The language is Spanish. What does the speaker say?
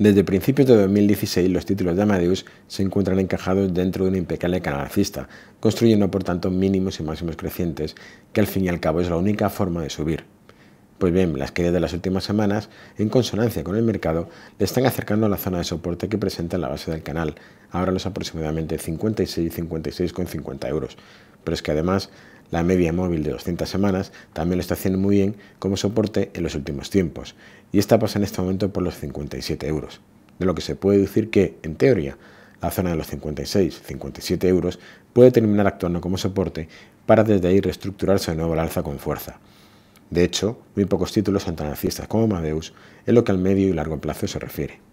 Desde principios de 2016, los títulos de Amadeus se encuentran encajados dentro de un impecable canal alcista, construyendo por tanto mínimos y máximos crecientes, que al fin y al cabo es la única forma de subir. Pues bien, las caídas de las últimas semanas, en consonancia con el mercado, le están acercando a la zona de soporte que presenta la base del canal, ahora los aproximadamente 56 y 56,50 euros. Pero es que además la media móvil de 200 semanas también lo está haciendo muy bien como soporte en los últimos tiempos y esta pasa en este momento por los 57 euros, de lo que se puede deducir que, en teoría, la zona de los 56-57 euros puede terminar actuando como soporte para desde ahí reestructurarse de nuevo al alza con fuerza. De hecho, muy pocos títulos son tan alcistas como Amadeus en lo que al medio y largo plazo se refiere.